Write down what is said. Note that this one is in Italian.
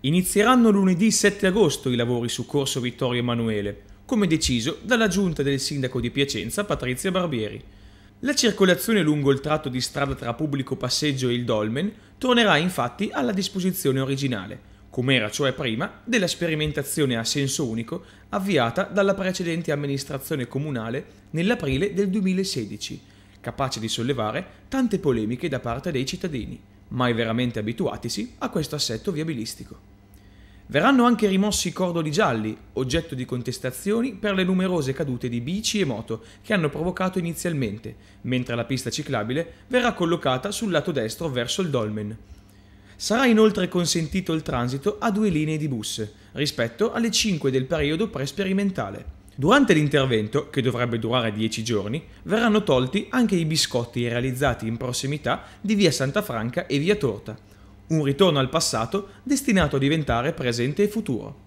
Inizieranno lunedì 7 agosto i lavori su Corso Vittorio Emanuele, come deciso dalla giunta del sindaco di Piacenza Patrizia Barbieri. La circolazione lungo il tratto di strada tra pubblico passeggio e il dolmen tornerà infatti alla disposizione originale, come era cioè prima della sperimentazione a senso unico avviata dalla precedente amministrazione comunale nell'aprile del 2016, capace di sollevare tante polemiche da parte dei cittadini mai veramente abituatisi, a questo assetto viabilistico. Verranno anche rimossi i cordoli gialli, oggetto di contestazioni per le numerose cadute di bici e moto che hanno provocato inizialmente, mentre la pista ciclabile verrà collocata sul lato destro verso il dolmen. Sarà inoltre consentito il transito a due linee di bus, rispetto alle 5 del periodo pre-sperimentale. Durante l'intervento, che dovrebbe durare 10 giorni, verranno tolti anche i biscotti realizzati in prossimità di via Santa Franca e via Torta, un ritorno al passato destinato a diventare presente e futuro.